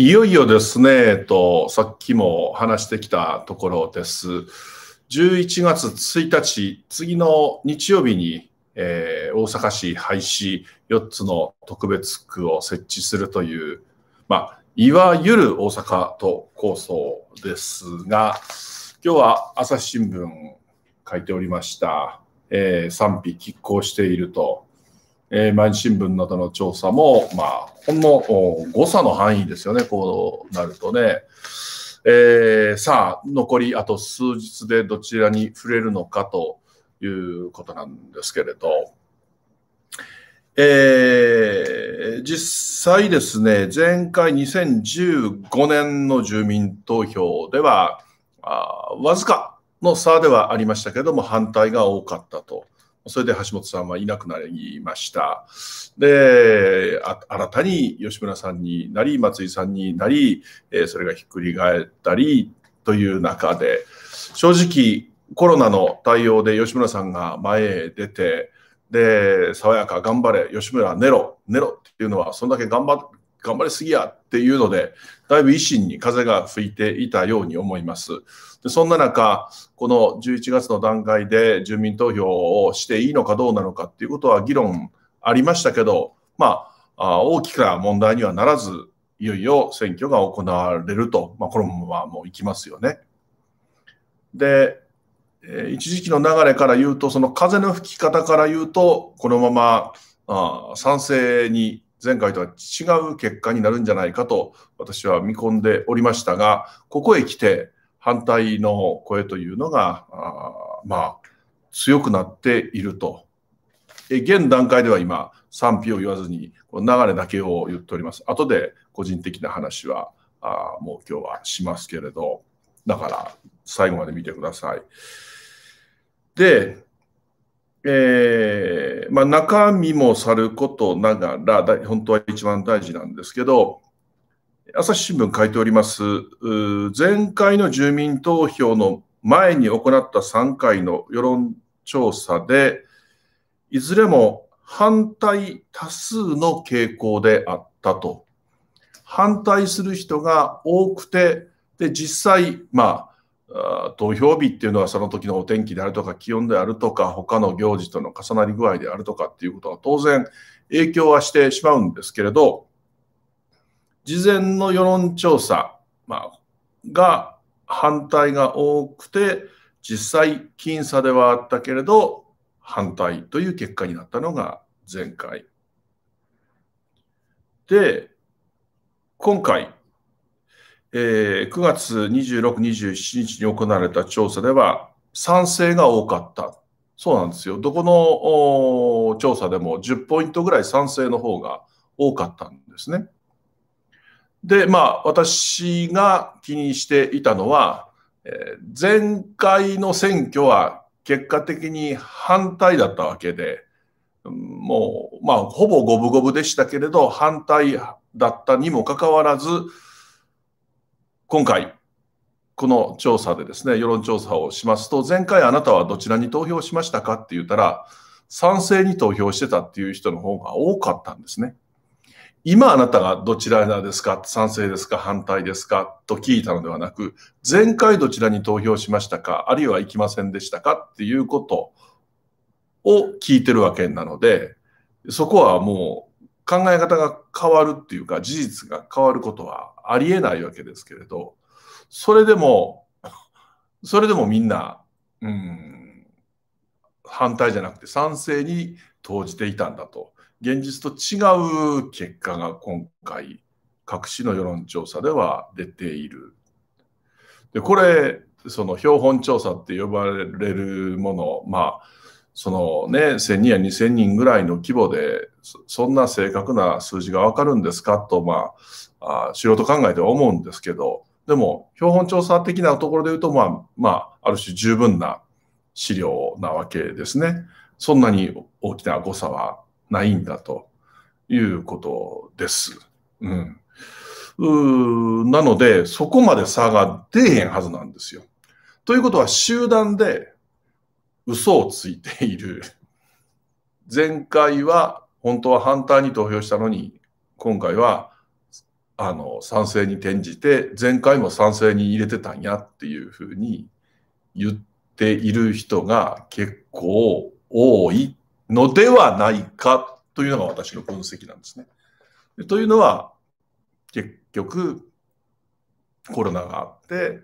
いよいよですね、と、さっきも話してきたところです。11月1日、次の日曜日に、えー、大阪市廃止4つの特別区を設置するという、まあ、いわゆる大阪都構想ですが、今日は朝日新聞書いておりました、えー、賛否拮抗しているとえー、毎日新聞などの調査も、まあ、ほんの誤差の範囲ですよね、こうなるとね。えー、さあ、残りあと数日でどちらに触れるのかということなんですけれど、えー、実際ですね、前回2015年の住民投票では、あわずかの差ではありましたけれども、反対が多かったと。それで橋本さんはいなくなりました。で、新たに吉村さんになり、松井さんになり、えー、それがひっくり返ったりという中で、正直コロナの対応で吉村さんが前へ出て、で、爽やか頑張れ、吉村寝ろ、寝ろっていうのは、そんだけ頑張頑張りすぎやっていうので、だいぶ維新に風が吹いていたように思います。でそんな中、この11月の段階で住民投票をしていいのかどうなのかっていうことは議論ありましたけど、まあ、大きな問題にはならず、いよいよ選挙が行われると、まあ、このままもういきますよね。で、一時期の流れから言うと、その風の吹き方から言うと、このままあ賛成に前回とは違う結果になるんじゃないかと私は見込んでおりましたが、ここへ来て反対の声というのが、あまあ、強くなっていると。現段階では今、賛否を言わずに、この流れだけを言っております。後で個人的な話は、あもう今日はしますけれど、だから最後まで見てください。で、えーまあ、中身もさることながらだ、本当は一番大事なんですけど、朝日新聞書いております、前回の住民投票の前に行った3回の世論調査で、いずれも反対多数の傾向であったと。反対する人が多くて、で、実際、まあ、投票日っていうのはその時のお天気であるとか気温であるとか他の行事との重なり具合であるとかっていうことは当然影響はしてしまうんですけれど事前の世論調査、まあ、が反対が多くて実際僅差ではあったけれど反対という結果になったのが前回で今回えー、9月26、27日に行われた調査では、賛成が多かった。そうなんですよ。どこの調査でも10ポイントぐらい賛成の方が多かったんですね。で、まあ、私が気にしていたのは、えー、前回の選挙は結果的に反対だったわけで、もう、まあ、ほぼ五分五分でしたけれど、反対だったにもかかわらず、今回、この調査でですね、世論調査をしますと、前回あなたはどちらに投票しましたかって言ったら、賛成に投票してたっていう人の方が多かったんですね。今あなたがどちらですか賛成ですか反対ですかと聞いたのではなく、前回どちらに投票しましたかあるいは行きませんでしたかっていうことを聞いてるわけなので、そこはもう考え方が変わるっていうか、事実が変わることはありえないわけですけれど、それでも、それでもみんな、うん、反対じゃなくて賛成に投じていたんだと。現実と違う結果が今回、各種の世論調査では出ている。で、これ、その標本調査って呼ばれるもの、まあ、そのね、1000人や2000人ぐらいの規模で、そんな正確な数字がわかるんですかと、まあ、あ素人考えでは思うんですけど、でも、標本調査的なところで言うと、まあ、まあ、ある種十分な資料なわけですね。そんなに大きな誤差はないんだということです。うん。うなので、そこまで差が出えへんはずなんですよ。ということは、集団で嘘をついている。前回は本当は反対に投票したのに、今回はあの賛成に転じて、前回も賛成に入れてたんやっていうふうに言っている人が結構多いのではないかというのが私の分析なんですね。というのは、結局コロナがあって、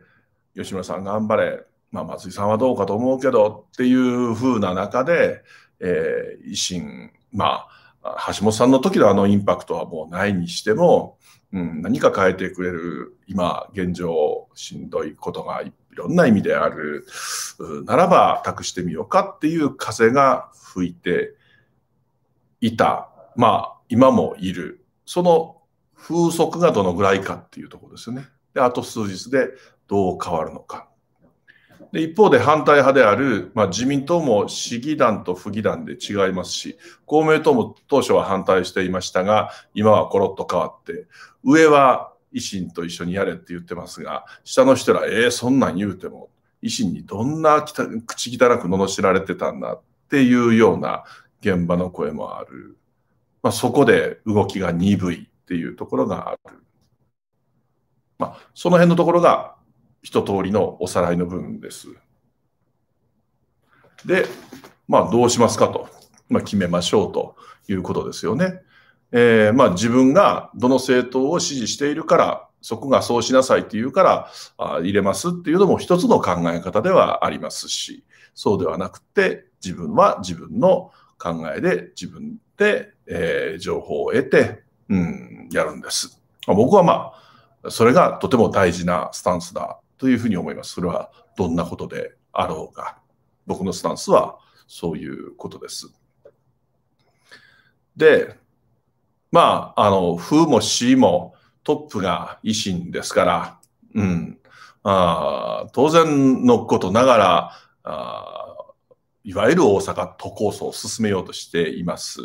吉村さん頑張れ、まあ、松井さんはどうかと思うけどっていう風な中で、えー、維新、まあ、橋本さんの時のあのインパクトはもうないにしても、うん、何か変えてくれる、今、現状、しんどいことがいろんな意味である、ならば託してみようかっていう風が吹いていた。まあ、今もいる。その風速がどのぐらいかっていうところですよね。で、あと数日でどう変わるのか。で一方で反対派である、まあ、自民党も市議団と府議団で違いますし、公明党も当初は反対していましたが、今はコロッと変わって、上は維新と一緒にやれって言ってますが、下の人ら、ええー、そんなん言うても、維新にどんな口汚く罵られてたんだっていうような現場の声もある。まあ、そこで動きが鈍いっていうところがある。まあ、その辺のところが一通りのおさらいの部分です。で、まあ、どうしますかと、まあ、決めましょうということですよね。えー、まあ、自分がどの政党を支持しているから、そこがそうしなさいって言うからあ入れますっていうのも一つの考え方ではありますし、そうではなくて、自分は自分の考えで自分で、えー、情報を得て、うん、やるんです。僕はまあ、それがとても大事なスタンスだというふうに思います。それはどんなことであろうが。僕のスタンスはそういうことです。で、まあ、あの、風も死もトップが維新ですから、うん、あ当然のことながらあ、いわゆる大阪都構想を進めようとしています。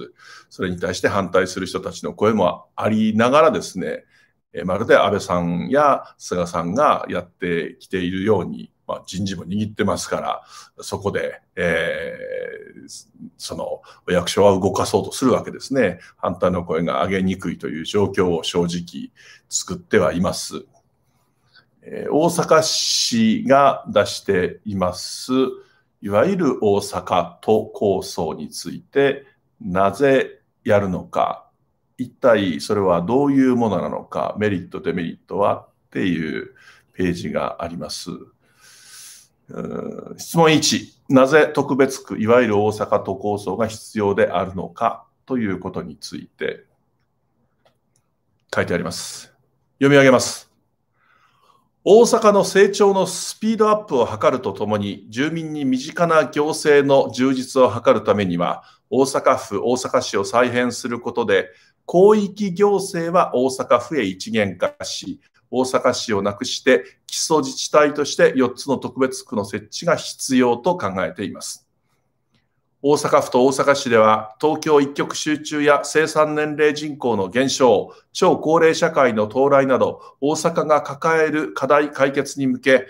それに対して反対する人たちの声もありながらですね、えまるで安倍さんや菅さんがやってきているように、まあ、人事も握ってますから、そこで、えー、その役所は動かそうとするわけですね。反対の声が上げにくいという状況を正直作ってはいます。えー、大阪市が出しています、いわゆる大阪都構想について、なぜやるのか一体それはどういうものなのか、メリット、デメリットはっていうページがあります。質問1、なぜ特別区、いわゆる大阪都構想が必要であるのかということについて書いてあります。読み上げます。大阪の成長のスピードアップを図るとともに、住民に身近な行政の充実を図るためには、大阪府、大阪市を再編することで、広域行政は大阪府へ一元化し、大阪市をなくして基礎自治体として4つの特別区の設置が必要と考えています。大阪府と大阪市では東京一極集中や生産年齢人口の減少、超高齢社会の到来など大阪が抱える課題解決に向け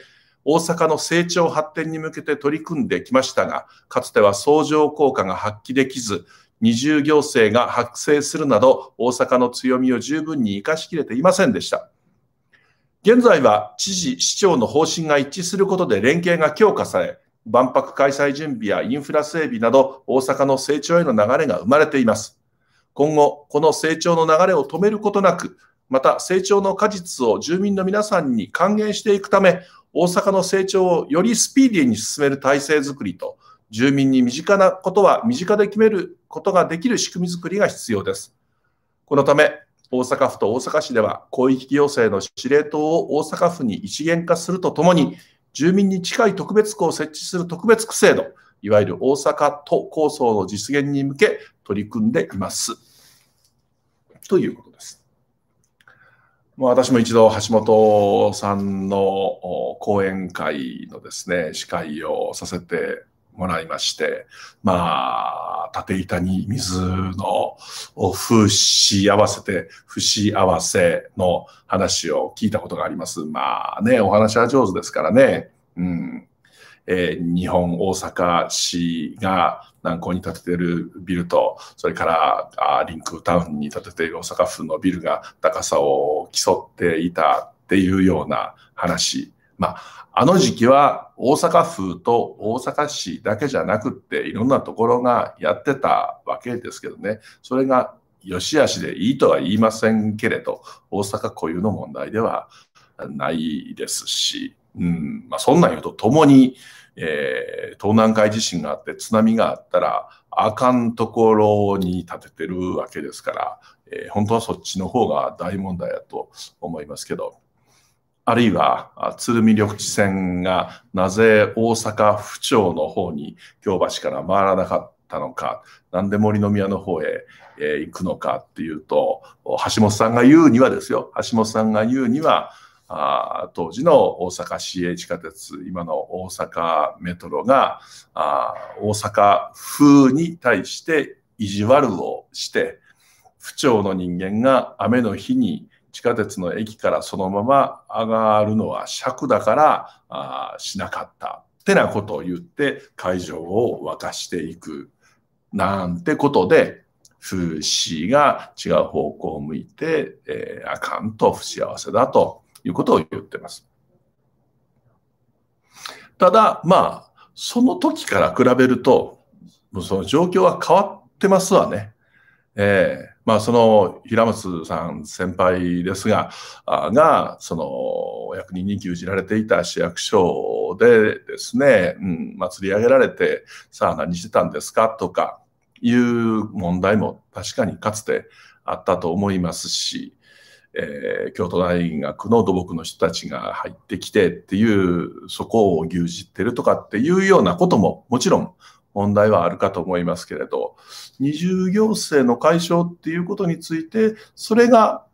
大阪の成長発展に向けて取り組んできましたが、かつては相乗効果が発揮できず、二重行政が発生するなど、大阪の強みを十分に生かしきれていませんでした。現在は知事、市長の方針が一致することで連携が強化され、万博開催準備やインフラ整備など大阪の成長への流れが生まれています。今後、この成長の流れを止めることなく、また成長の果実を住民の皆さんに還元していくため、大阪の成長をよりスピーディーに進める体制づくりと、住民に身近なことは身近で決めることができる仕組みづくりが必要です。このため、大阪府と大阪市では広域行政の司令塔を大阪府に一元化するとともに、住民に近い特別区を設置する特別区制度、いわゆる大阪都構想の実現に向け取り組んでいます。ということです。私も一度橋本さんの講演会のですね、司会をさせてもらいまして、まあ、縦板に水の節合わせて、節合わせの話を聞いたことがあります。まあね、お話は上手ですからね。うん。えー、日本大阪市が南港に建ててるビルと、それからあリンクタウンに建てている大阪府のビルが高さを競っていたっていうような話まあ、あの時期は大阪府と大阪市だけじゃなくっていろんなところがやってたわけですけどねそれがよしあしでいいとは言いませんけれど大阪固有の問題ではないですし、うんまあ、そんなん言うとともに、えー、東南海地震があって津波があったらあかんところに立ててるわけですから、えー、本当はそっちの方が大問題だと思いますけど。あるいは、鶴見緑地線がなぜ大阪府庁の方に京橋から回らなかったのか、なんで森の宮の方へ、え行くのかっていうと、橋本さんが言うにはですよ、橋本さんが言うには、あ当時の大阪市営地下鉄、今の大阪メトロが、あ大阪風に対して意地悪をして、府庁の人間が雨の日に地下鉄の駅からそのまま上がるのは尺だからあしなかったってなことを言って会場を沸かしていくなんてことで風刺が違う方向を向いて、えー、あかんと不幸せだということを言ってます。ただ、まあ、その時から比べると、その状況は変わってますわね。えー、まあ、その平松さん先輩ですが、あが、そのお役人に牛耳られていた市役所でですね、うん、ま釣り上げられて、さあ何してたんですかとかいう問題も確かにかつてあったと思いますし、えー、京都大学の土木の人たちが入ってきてっていう、そこを牛耳ってるとかっていうようなことももちろん問題はあるかと思いますけれど、二重行政の解消っていうことについて、それが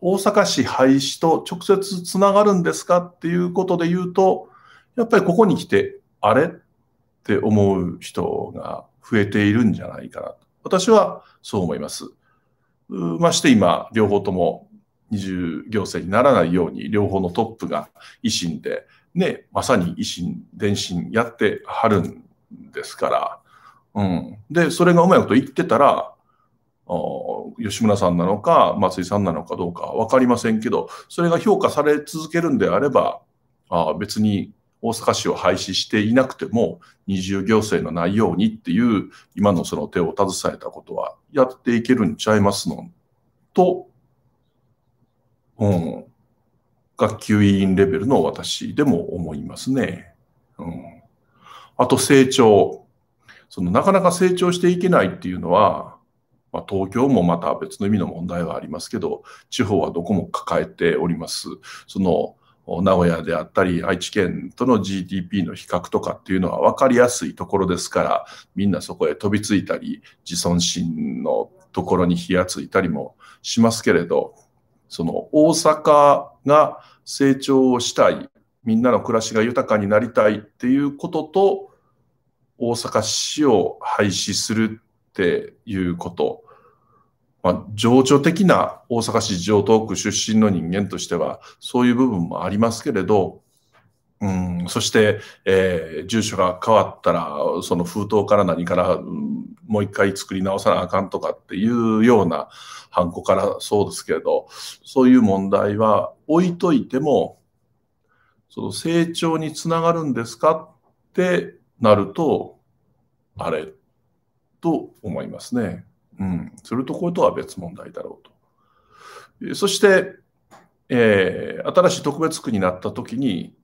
大阪市廃止と直接つながるんですかっていうことで言うと、やっぱりここに来て、あれって思う人が増えているんじゃないかなと。私はそう思います。まして今、両方とも二重行政にならないように、両方のトップが維新で、ね、まさに維新、伝心やってはるんですから、うん、でそれがうまいこと言ってたら吉村さんなのか松井さんなのかどうか分かりませんけどそれが評価され続けるんであればあ別に大阪市を廃止していなくても二重行政のないようにっていう今のその手を携えたことはやっていけるんちゃいますのと、うん、学級委員レベルの私でも思いますね。うんあと成長。そのなかなか成長していけないっていうのは、まあ、東京もまた別の意味の問題はありますけど、地方はどこも抱えております。その名古屋であったり愛知県との GDP の比較とかっていうのは分かりやすいところですからみんなそこへ飛びついたり自尊心のところに火がついたりもしますけれどその大阪が成長をしたいみんなの暮らしが豊かになりたいっていうことと、大阪市を廃止するっていうこと。まあ、情緒的な大阪市城東区出身の人間としては、そういう部分もありますけれど、うん、そして、えー、住所が変わったら、その封筒から何から、うん、もう一回作り直さなあかんとかっていうようなハンコからそうですけれど、そういう問題は置いといても、その成長につながるんですかってなると、あれと思いますね。うん。それとこれとは別問題だろうと。そして、えー、新しい特別区になった時に、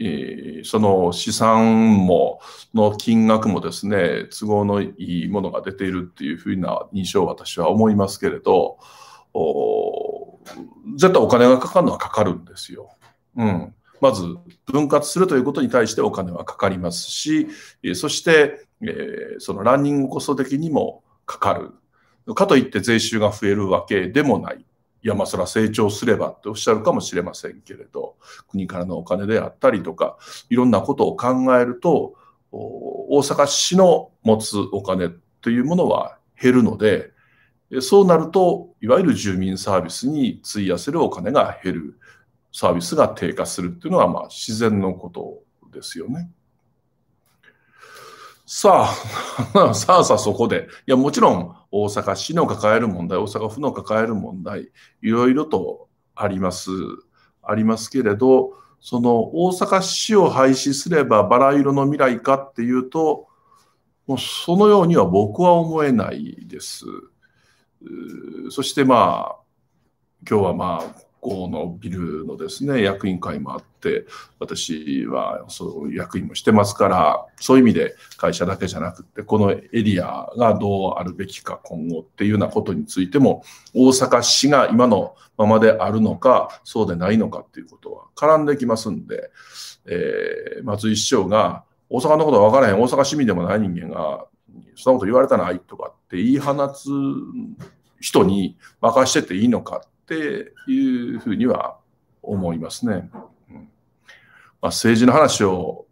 えー、その資産も、の金額もですね、都合のいいものが出ているっていうふうな印象を私は思いますけれど、お絶対お金がかかるのはかかるんですよ。うん。まず分割するということに対してお金はかかりますし、そして、えそのランニングコスト的にもかかる。かといって税収が増えるわけでもない。いや、まあ、それは成長すればっておっしゃるかもしれませんけれど、国からのお金であったりとか、いろんなことを考えると、大阪市の持つお金というものは減るので、そうなると、いわゆる住民サービスに費やせるお金が減る。サービスが低下するっていうのはまあ自然のことですよね。さあ、さあさあそこで、いやもちろん大阪市の抱える問題、大阪府の抱える問題、いろいろとあります、ありますけれど、その大阪市を廃止すればバラ色の未来かっていうと、もうそのようには僕は思えないです。そしてまあ、今日はまあ、校のビルのですね、役員会もあって、私はそう役員もしてますから、そういう意味で会社だけじゃなくて、このエリアがどうあるべきか今後っていうようなことについても、大阪市が今のままであるのか、そうでないのかっていうことは絡んできますんで、えー、松井市長が大阪のことは分からへん、大阪市民でもない人間が、そんなこと言われたないとかって言い放つ人に任してていいのかっていうふうには思いますね。うんまあ、政治の話を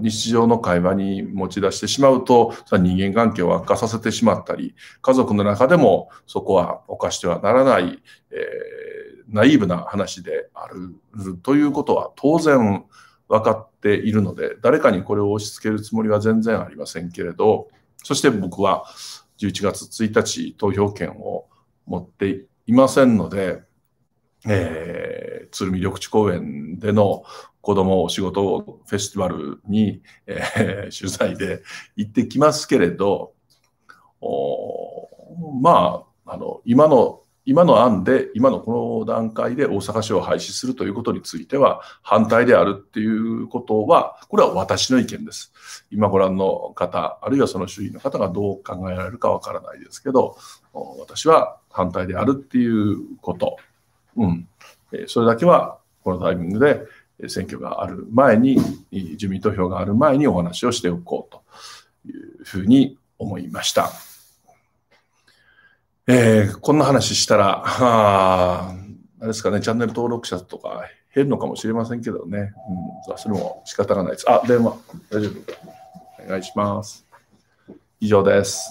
日常の会話に持ち出してしまうと人間関係を悪化させてしまったり家族の中でもそこは犯してはならない、えー、ナイーブな話であるということは当然分かっているので誰かにこれを押し付けるつもりは全然ありませんけれどそして僕は11月1日投票権を持っていませんので、えー、鶴見緑地公園での子供お仕事フェスティバルに、えー、取材で行ってきますけれど、おまあ、あの、今の今の案で、今のこの段階で大阪市を廃止するということについては反対であるっていうことは、これは私の意見です。今ご覧の方、あるいはその周囲の方がどう考えられるかわからないですけど、私は反対であるっていうこと。うん。それだけはこのタイミングで選挙がある前に、住民投票がある前にお話をしておこうというふうに思いました。えー、こんな話したら、ああれですかね、チャンネル登録者とか減るのかもしれませんけどね。うん、それも仕方がないです。あ、電話、大丈夫。お願いします。以上です。